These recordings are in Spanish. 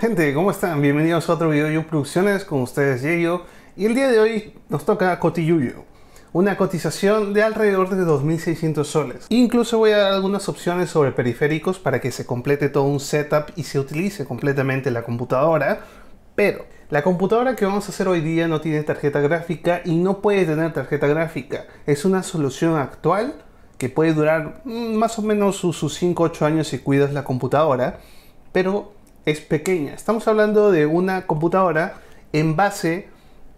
Gente, ¿cómo están? Bienvenidos a otro video de Yo Producciones con ustedes yo Y el día de hoy nos toca Cotiyuyo, una cotización de alrededor de 2.600 soles. Incluso voy a dar algunas opciones sobre periféricos para que se complete todo un setup y se utilice completamente la computadora, pero la computadora que vamos a hacer hoy día no tiene tarjeta gráfica y no puede tener tarjeta gráfica. Es una solución actual que puede durar mm, más o menos sus 5-8 años si cuidas la computadora, pero es pequeña. Estamos hablando de una computadora en base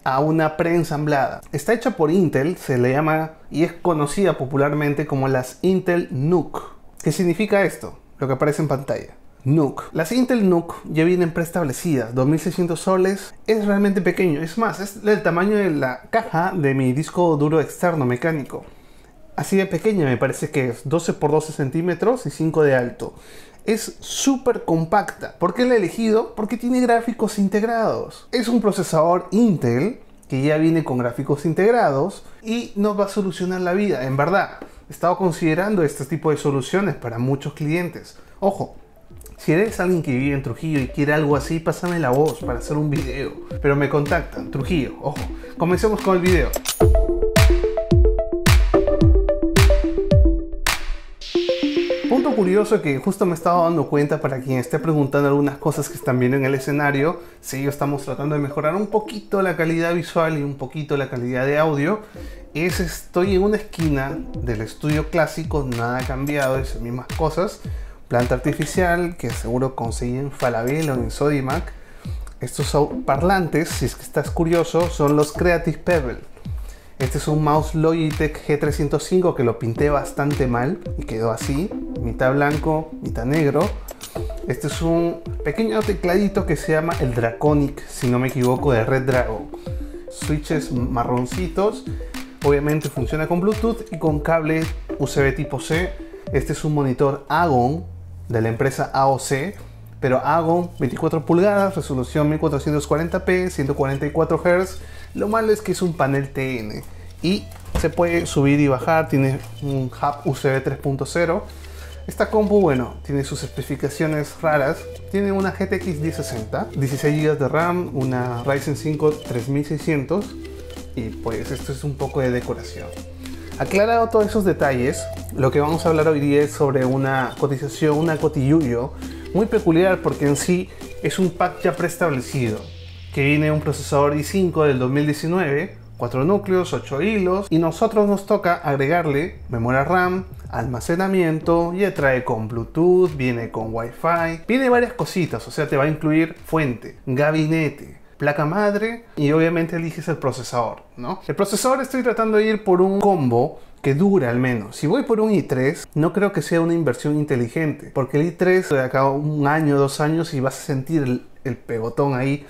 a una preensamblada. Está hecha por Intel, se le llama y es conocida popularmente como las Intel nuke ¿Qué significa esto? Lo que aparece en pantalla. nuke Las Intel nuke ya vienen preestablecidas, 2600 soles, es realmente pequeño, es más, es del tamaño de la caja de mi disco duro externo mecánico. Así de pequeña me parece que es 12 x 12 centímetros y 5 de alto es súper compacta. ¿Por qué la he elegido? Porque tiene gráficos integrados. Es un procesador Intel que ya viene con gráficos integrados y nos va a solucionar la vida. En verdad, he estado considerando este tipo de soluciones para muchos clientes. Ojo, si eres alguien que vive en Trujillo y quiere algo así, pásame la voz para hacer un video. Pero me contactan, Trujillo, ojo. Comencemos con el video. punto curioso que justo me estaba dando cuenta para quien esté preguntando algunas cosas que están viendo en el escenario, sí, estamos tratando de mejorar un poquito la calidad visual y un poquito la calidad de audio, es estoy en una esquina del estudio clásico, nada ha cambiado, es mismas cosas, planta artificial que seguro consiguen en Falabella o en Sodimac. Estos parlantes, si es que estás curioso, son los Creative Pebble este es un mouse Logitech G305 que lo pinté bastante mal y quedó así, mitad blanco, mitad negro. Este es un pequeño tecladito que se llama el Draconic, si no me equivoco, de Red Dragon. Switches marroncitos, obviamente funciona con Bluetooth y con cable USB tipo C. Este es un monitor Agon de la empresa AOC, pero Agon 24 pulgadas, resolución 1440p, 144 Hz lo malo es que es un panel TN y se puede subir y bajar, tiene un hub USB 3.0. Esta compu, bueno, tiene sus especificaciones raras. Tiene una GTX 1060, 16 GB de RAM, una Ryzen 5 3600 y pues esto es un poco de decoración. Aclarado todos esos detalles, lo que vamos a hablar hoy día es sobre una cotización, una cotilluyo muy peculiar porque en sí es un pack ya preestablecido que viene un procesador i5 del 2019, 4 núcleos, 8 hilos, y nosotros nos toca agregarle memoria RAM, almacenamiento, ya trae con Bluetooth, viene con Wi-Fi, viene varias cositas, o sea, te va a incluir fuente, gabinete, placa madre y obviamente eliges el procesador, ¿no? El procesador estoy tratando de ir por un combo que dure al menos. Si voy por un i3, no creo que sea una inversión inteligente, porque el i3 de acá un año, dos años y vas a sentir el pegotón ahí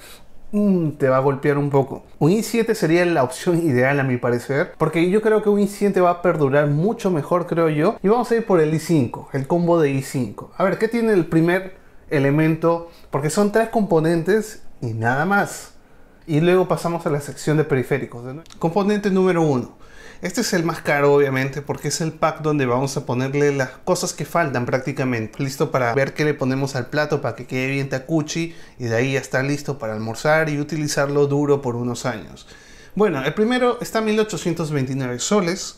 te va a golpear un poco. Un i7 sería la opción ideal a mi parecer, porque yo creo que un i7 va a perdurar mucho mejor, creo yo. Y vamos a ir por el i5, el combo de i5. A ver, ¿qué tiene el primer elemento? Porque son tres componentes y nada más. Y luego pasamos a la sección de periféricos. Componente número 1. Este es el más caro obviamente porque es el pack donde vamos a ponerle las cosas que faltan prácticamente. Listo para ver qué le ponemos al plato para que quede bien tacuchi y de ahí ya está listo para almorzar y utilizarlo duro por unos años. Bueno, el primero está a 1829 soles.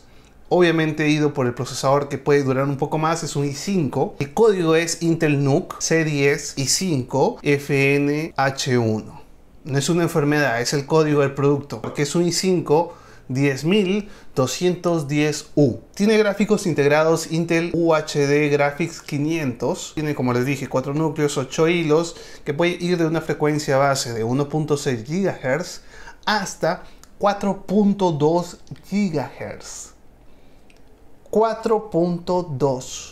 Obviamente he ido por el procesador que puede durar un poco más, es un i5. El código es Intel NUC C10 i5 FNH1. No es una enfermedad, es el código del producto, porque es un i5 10210U. Tiene gráficos integrados Intel UHD Graphics 500. Tiene, como les dije, 4 núcleos, 8 hilos, que puede ir de una frecuencia base de 1.6 GHz hasta 4.2 GHz. 4.2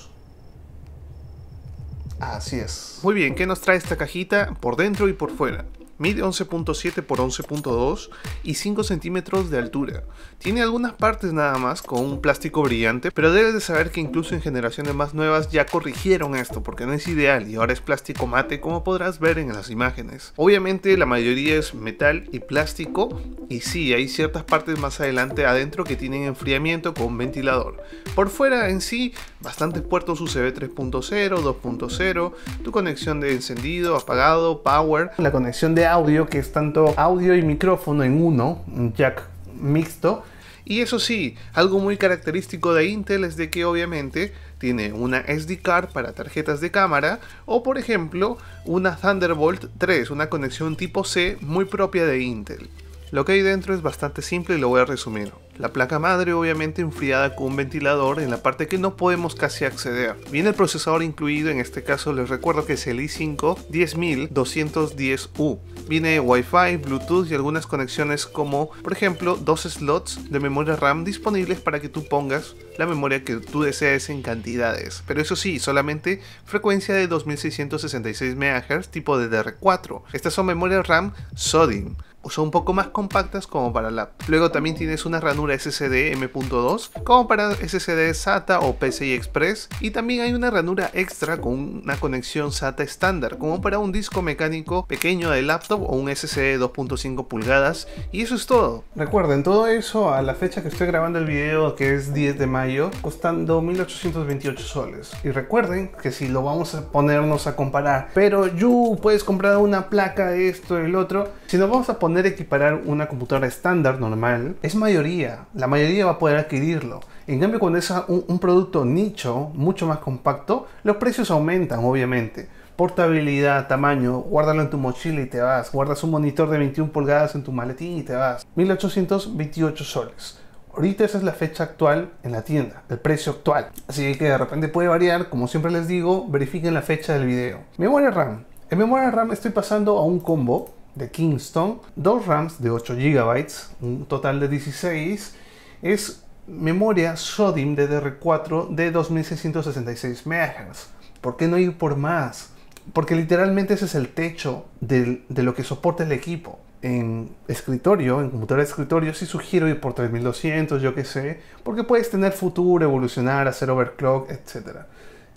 Así es. Muy bien, ¿qué nos trae esta cajita por dentro y por fuera? mide 11.7 por 11.2 y 5 centímetros de altura. Tiene algunas partes nada más con un plástico brillante, pero debes de saber que incluso en generaciones más nuevas ya corrigieron esto porque no es ideal y ahora es plástico mate como podrás ver en las imágenes. Obviamente la mayoría es metal y plástico y sí, hay ciertas partes más adelante adentro que tienen enfriamiento con ventilador. Por fuera en sí, bastantes puertos USB 3.0, 2.0, tu conexión de encendido, apagado, power, la conexión de audio, que es tanto audio y micrófono en uno, un jack mixto. Y eso sí, algo muy característico de Intel es de que obviamente tiene una SD card para tarjetas de cámara o por ejemplo una Thunderbolt 3, una conexión tipo C muy propia de Intel. Lo que hay dentro es bastante simple y lo voy a resumir. La placa madre obviamente enfriada con un ventilador en la parte que no podemos casi acceder. Viene el procesador incluido, en este caso les recuerdo que es el i5 10210U. Viene wi Bluetooth y algunas conexiones como por ejemplo dos slots de memoria RAM disponibles para que tú pongas la memoria que tú desees en cantidades. Pero eso sí, solamente frecuencia de 2666 MHz tipo DDR4. Estas son memorias RAM SODIMM son un poco más compactas como para la. Luego también tienes una ranura SSD M.2 como para SSD SATA o PCI Express y también hay una ranura extra con una conexión SATA estándar como para un disco mecánico pequeño de laptop o un SSD 2.5 pulgadas y eso es todo. Recuerden, todo eso a la fecha que estoy grabando el video que es 10 de mayo costando 1828 soles y recuerden que si lo vamos a ponernos a comparar pero you puedes comprar una placa esto el otro si nos vamos a poner equiparar una computadora estándar normal, es mayoría, la mayoría va a poder adquirirlo. En cambio, cuando es un, producto nicho, mucho más compacto, los precios aumentan, obviamente portabilidad, tamaño, guárdalo en tu mochila y te vas, guardas un monitor de 21 pulgadas en tu maletín y te vas. 1828 soles. Ahorita esa es la fecha actual en la tienda, el precio actual. Así que de repente puede variar, como siempre les digo, verifiquen la fecha del video. Memoria RAM. En memoria RAM estoy pasando a un combo de Kingston, dos RAMs de 8 GB, un total de 16, es memoria Sodim DDR4 de 2666 MHz. ¿Por qué no ir por más? Porque literalmente ese es el techo de, de lo que soporta el equipo. En escritorio, en computadora de escritorio, sí sugiero ir por 3200, yo qué sé, porque puedes tener futuro, evolucionar, hacer overclock, etc.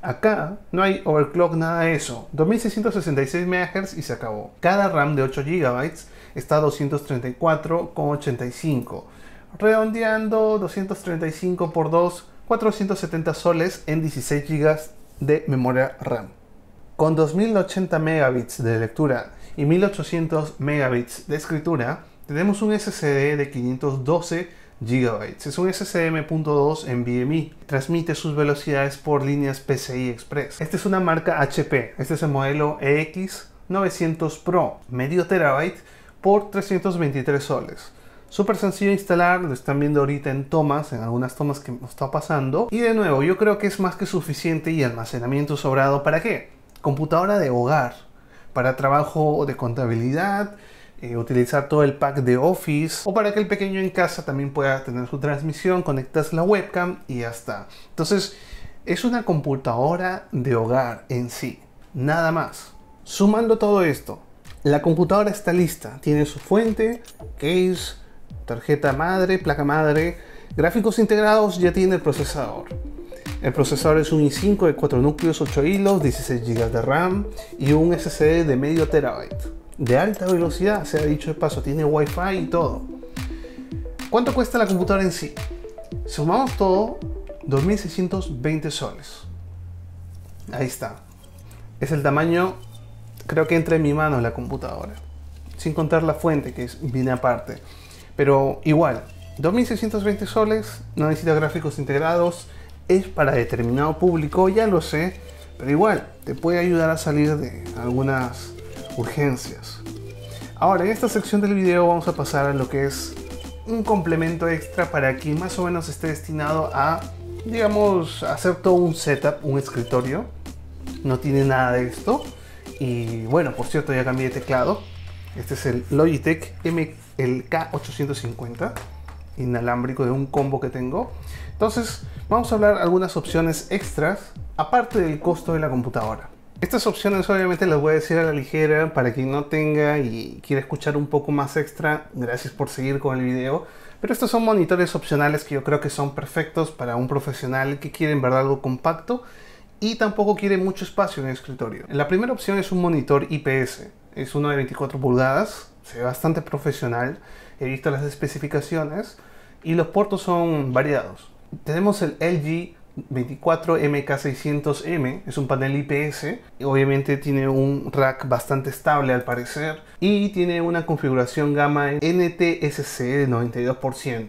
Acá no hay overclock, nada de eso. 2666 MHz y se acabó. Cada RAM de 8 GB está a 234,85. Redondeando 235 por 2, 470 soles en 16 GB de memoria RAM. Con 2080 megabits de lectura y 1800 megabits de escritura, tenemos un SSD de 512 GB. Es un SCM.2 BMI, Transmite sus velocidades por líneas PCI Express. Esta es una marca HP. Este es el modelo EX900 Pro, medio terabyte por 323 soles. Súper sencillo de instalar, lo están viendo ahorita en tomas, en algunas tomas que nos está pasando. Y de nuevo, yo creo que es más que suficiente y almacenamiento sobrado. ¿Para qué? Computadora de hogar, para trabajo de contabilidad, eh, utilizar todo el pack de Office o para que el pequeño en casa también pueda tener su transmisión, conectas la webcam y ya está. Entonces, es una computadora de hogar en sí, nada más. Sumando todo esto, la computadora está lista, tiene su fuente, case, tarjeta madre, placa madre, gráficos integrados, ya tiene el procesador. El procesador es un i5 de 4 núcleos, 8 hilos, 16 GB de RAM y un SSD de medio terabyte de alta velocidad, se ha dicho de paso, tiene wifi y todo. ¿Cuánto cuesta la computadora en sí? Sumamos todo, 2.620 soles. Ahí está. Es el tamaño, creo que entra en mi mano la computadora. Sin contar la fuente, que es, viene aparte. Pero igual, 2.620 soles, no necesita gráficos integrados, es para determinado público, ya lo sé. Pero igual, te puede ayudar a salir de algunas urgencias. Ahora, en esta sección del video vamos a pasar a lo que es un complemento extra para que más o menos esté destinado a, digamos, hacer todo un setup, un escritorio. No tiene nada de esto. Y bueno, por cierto, ya cambié de teclado. Este es el Logitech M, el K850 inalámbrico de un combo que tengo. Entonces, vamos a hablar algunas opciones extras aparte del costo de la computadora. Estas opciones obviamente las voy a decir a la ligera para quien no tenga y quiere escuchar un poco más extra. Gracias por seguir con el video. Pero estos son monitores opcionales que yo creo que son perfectos para un profesional que quiere en verdad algo compacto y tampoco quiere mucho espacio en el escritorio. La primera opción es un monitor IPS. Es uno de 24 pulgadas, se ve bastante profesional. He visto las especificaciones y los puertos son variados. Tenemos el LG 24MK600M, es un panel IPS, obviamente tiene un rack bastante estable al parecer y tiene una configuración gama NTSC de 92%.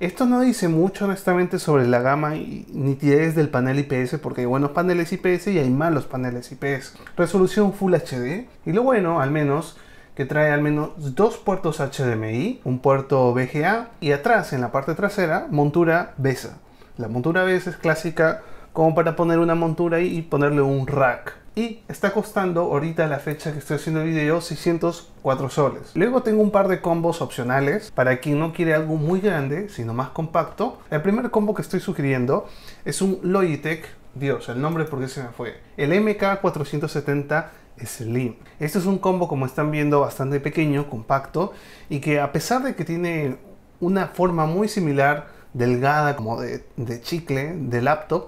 Esto no dice mucho honestamente sobre la gama y nitidez del panel IPS porque hay buenos paneles IPS y hay malos paneles IPS. Resolución Full HD y lo bueno al menos que trae al menos dos puertos HDMI, un puerto VGA y atrás en la parte trasera montura BESA. La montura a veces clásica como para poner una montura y ponerle un rack. Y está costando ahorita la fecha que estoy haciendo el video 604 soles. Luego tengo un par de combos opcionales para quien no quiere algo muy grande, sino más compacto. El primer combo que estoy sugiriendo es un Logitech, Dios, el nombre porque se me fue, el MK470 Slim. Este es un combo como están viendo bastante pequeño, compacto y que a pesar de que tiene una forma muy similar delgada como de, chicle, de laptop.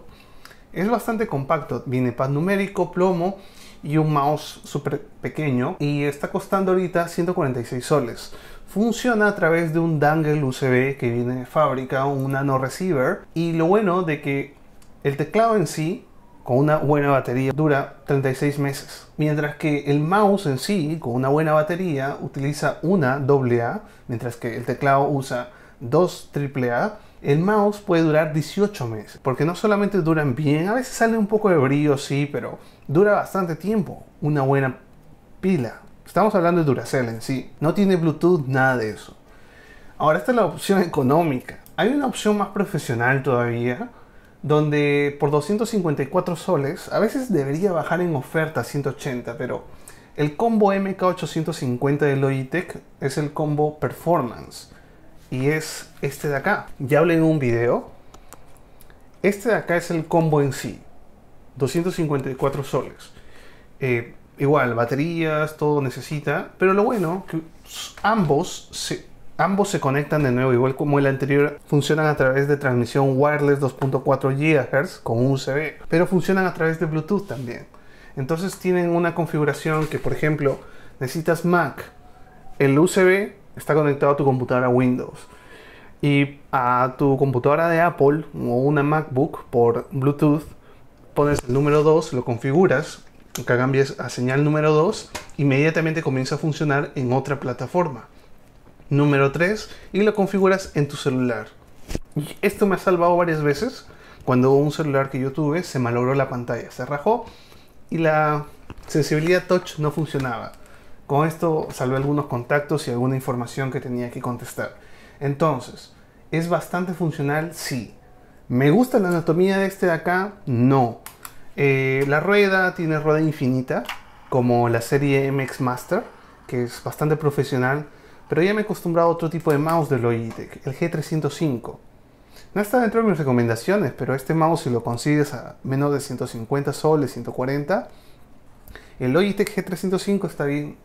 Es bastante compacto, viene pad numérico, plomo y un mouse súper pequeño y está costando ahorita 146 soles. Funciona a través de un dangle USB que viene de fábrica, un nano receiver y lo bueno de que el teclado en sí con una buena batería dura 36 meses, mientras que el mouse en sí con una buena batería utiliza una AA, mientras que el teclado usa dos AAA el mouse puede durar 18 meses, porque no solamente duran bien, a veces sale un poco de brillo, sí, pero dura bastante tiempo. Una buena pila. Estamos hablando de Duracell en sí. No tiene Bluetooth, nada de eso. Ahora esta es la opción económica. Hay una opción más profesional todavía, donde por 254 soles, a veces debería bajar en oferta a 180, pero el combo MK850 de Logitech es el combo Performance y es este de acá. Ya hablé en un video. Este de acá es el combo en sí. 254 soles. Eh, igual, baterías, todo necesita. Pero lo bueno, que ambos se, ambos se conectan de nuevo, igual como el anterior. Funcionan a través de transmisión wireless 2.4 GHz con un USB. Pero funcionan a través de Bluetooth también. Entonces tienen una configuración que, por ejemplo, necesitas Mac, el USB está conectado a tu computadora Windows y a tu computadora de Apple o una MacBook por Bluetooth pones el número 2, lo configuras, que cambies a señal número 2, inmediatamente comienza a funcionar en otra plataforma. Número 3 y lo configuras en tu celular. Y esto me ha salvado varias veces cuando un celular que yo tuve se malogró la pantalla, se rajó y la sensibilidad touch no funcionaba. Con esto salvé algunos contactos y alguna información que tenía que contestar. Entonces, ¿es bastante funcional? Sí. ¿Me gusta la anatomía de este de acá? No. Eh, la rueda tiene rueda infinita, como la serie MX Master, que es bastante profesional, pero ya me he acostumbrado a otro tipo de mouse de Logitech, el G305. No está dentro de mis recomendaciones, pero este mouse si lo consigues a menos de 150 soles, 140, el Logitech G305 está bien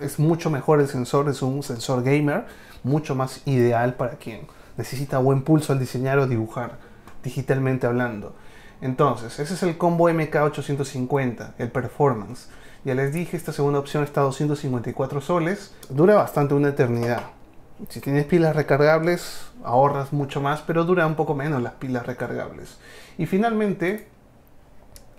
es mucho mejor el sensor, es un sensor gamer, mucho más ideal para quien necesita buen pulso al diseñar o dibujar, digitalmente hablando. Entonces, ese es el combo MK850, el performance. Ya les dije, esta segunda opción está a 254 soles, dura bastante una eternidad. Si tienes pilas recargables, ahorras mucho más, pero dura un poco menos las pilas recargables. Y finalmente,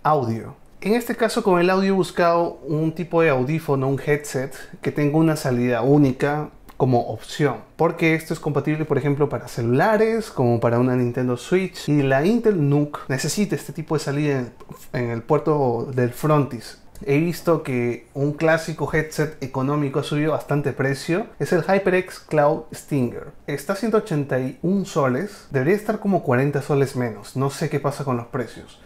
audio. En este caso con el audio he buscado un tipo de audífono, un headset que tenga una salida única como opción, porque esto es compatible por ejemplo para celulares, como para una Nintendo Switch y la Intel NUC necesita este tipo de salida en, el puerto del frontis. He visto que un clásico headset económico ha subido bastante precio. Es el HyperX Cloud Stinger. Está a 181 soles. Debería estar como 40 soles menos. No sé qué pasa con los precios.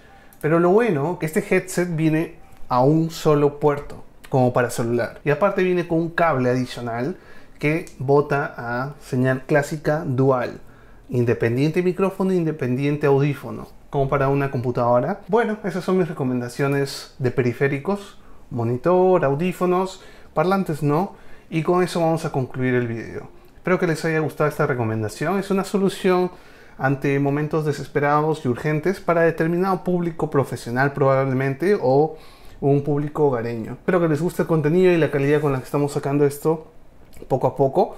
Pero lo bueno, que este headset viene a un solo puerto, como para celular. Y aparte viene con un cable adicional que bota a señal clásica dual. Independiente micrófono, independiente audífono, como para una computadora. Bueno, esas son mis recomendaciones de periféricos. Monitor, audífonos, parlantes no. Y con eso vamos a concluir el video. Espero que les haya gustado esta recomendación. Es una solución ante momentos desesperados y urgentes para determinado público profesional probablemente o un público hogareño. Espero que les guste el contenido y la calidad con la que estamos sacando esto poco a poco.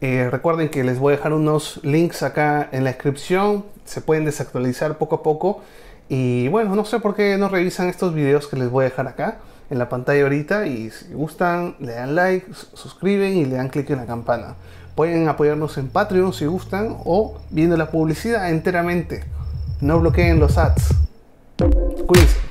Eh, recuerden que les voy a dejar unos links acá en la descripción, se pueden desactualizar poco a poco y bueno, no sé por qué no revisan estos videos que les voy a dejar acá en la pantalla ahorita y si gustan le dan like, suscriben y le dan clic en la campana. Pueden apoyarnos en Patreon si gustan o viendo la publicidad enteramente. No bloqueen los ads. Cuídense.